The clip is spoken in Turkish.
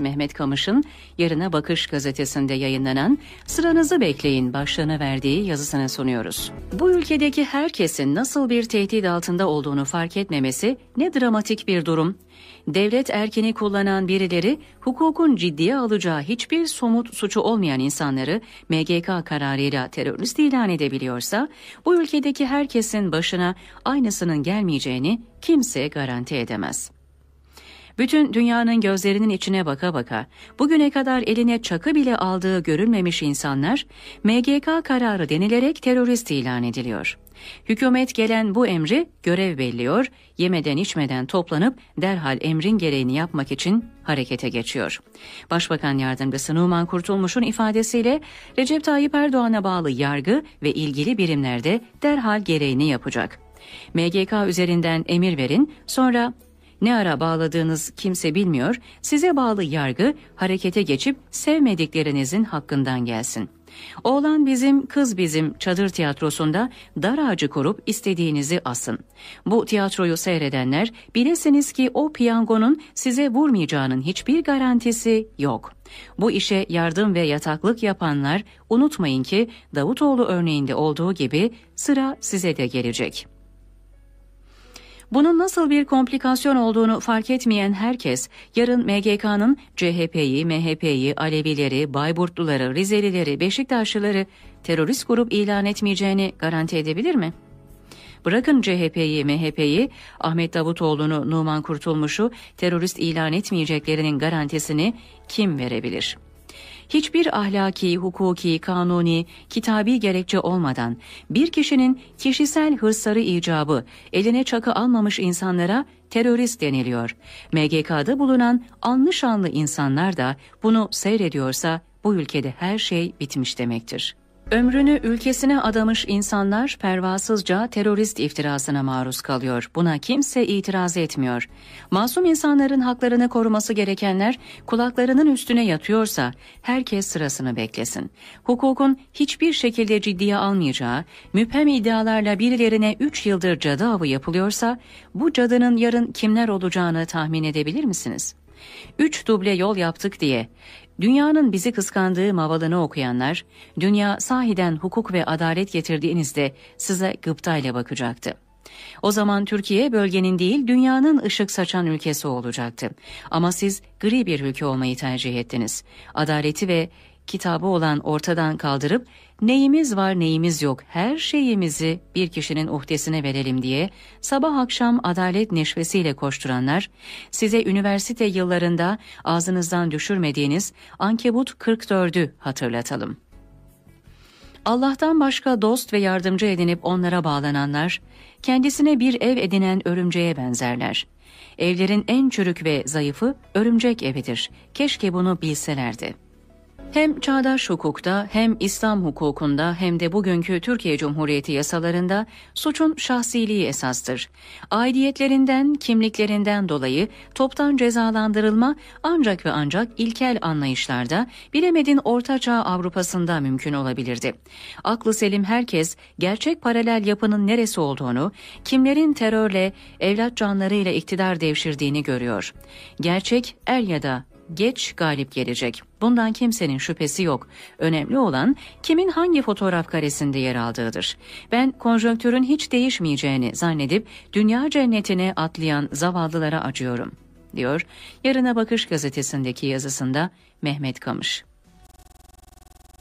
Mehmet Kamış'ın Yarına Bakış gazetesinde yayınlanan Sıranızı Bekleyin başlığına verdiği yazısını sunuyoruz. Bu ülkedeki herkesin nasıl bir tehdit altında olduğunu fark etmemesi ne dramatik bir durum. Devlet erkini kullanan birileri hukukun ciddiye alacağı hiçbir somut suçu olmayan insanları MGK kararıyla terörist ilan edebiliyorsa bu ülkedeki herkesin başına aynısının gelmeyeceğini kimse garanti edemez. Bütün dünyanın gözlerinin içine baka baka bugüne kadar eline çakı bile aldığı görülmemiş insanlar MGK kararı denilerek terörist ilan ediliyor. Hükümet gelen bu emri görev belliyor, yemeden içmeden toplanıp derhal emrin gereğini yapmak için harekete geçiyor. Başbakan Yardımcısı Numan Kurtulmuş'un ifadesiyle Recep Tayyip Erdoğan'a bağlı yargı ve ilgili birimlerde derhal gereğini yapacak. MGK üzerinden emir verin, sonra ne ara bağladığınız kimse bilmiyor, size bağlı yargı harekete geçip sevmediklerinizin hakkından gelsin. Oğlan bizim, kız bizim çadır tiyatrosunda dar ağacı korup istediğinizi asın. Bu tiyatroyu seyredenler bilesiniz ki o piyangonun size vurmayacağının hiçbir garantisi yok.'' Bu işe yardım ve yataklık yapanlar unutmayın ki Davutoğlu örneğinde olduğu gibi sıra size de gelecek.'' Bunun nasıl bir komplikasyon olduğunu fark etmeyen herkes yarın MGK'nın CHP'yi, MHP'yi, Alevileri, Bayburtluları, Rizelileri, Beşiktaşlıları terörist grup ilan etmeyeceğini garanti edebilir mi? Bırakın CHP'yi, MHP'yi, Ahmet Davutoğlu'nu, Numan Kurtulmuş'u terörist ilan etmeyeceklerinin garantisini kim verebilir?'' Hiçbir ahlaki, hukuki, kanuni, kitabi gerekçe olmadan bir kişinin kişisel hırsları icabı eline çakı almamış insanlara terörist deniliyor. MGK'da bulunan anlı şanlı insanlar da bunu seyrediyorsa bu ülkede her şey bitmiş demektir. Ömrünü ülkesine adamış insanlar pervasızca terörist iftirasına maruz kalıyor. Buna kimse itiraz etmiyor. Masum insanların haklarını koruması gerekenler kulaklarının üstüne yatıyorsa herkes sırasını beklesin. Hukukun hiçbir şekilde ciddiye almayacağı, müphem iddialarla birilerine 3 yıldır cadı avı yapılıyorsa bu cadının yarın kimler olacağını tahmin edebilir misiniz? Üç duble yol yaptık diye dünyanın bizi kıskandığı mavalını okuyanlar, dünya sahiden hukuk ve adalet getirdiğinizde size gıptayla bakacaktı. O zaman Türkiye bölgenin değil dünyanın ışık saçan ülkesi olacaktı. Ama siz gri bir ülke olmayı tercih ettiniz. Adaleti ve kitabı olan ortadan kaldırıp neyimiz var neyimiz yok her şeyimizi bir kişinin uhdesine verelim diye sabah akşam adalet neşvesiyle koşturanlar, size üniversite yıllarında ağzınızdan düşürmediğiniz Ankebut 44'ü hatırlatalım. Allah'tan başka dost ve yardımcı edinip onlara bağlananlar, kendisine bir ev edinen örümceğe benzerler. Evlerin en çürük ve zayıfı örümcek evidir. Keşke bunu bilselerdi.'' Hem çağdaş hukukta hem İslam hukukunda hem de bugünkü Türkiye Cumhuriyeti yasalarında suçun şahsiliği esastır. Aidiyetlerinden, kimliklerinden dolayı toptan cezalandırılma ancak ve ancak ilkel anlayışlarda bilemedin ortaçağ Avrupa'sında mümkün olabilirdi. Aklı selim herkes gerçek paralel yapının neresi olduğunu, kimlerin terörle, evlat canlarıyla iktidar devşirdiğini görüyor. Gerçek er ya da geç galip gelecek. Bundan kimsenin şüphesi yok. Önemli olan kimin hangi fotoğraf karesinde yer aldığıdır. Ben konjonktürün hiç değişmeyeceğini zannedip dünya cennetine atlayan zavallılara acıyorum, diyor Yarına Bakış gazetesindeki yazısında Mehmet Kamış.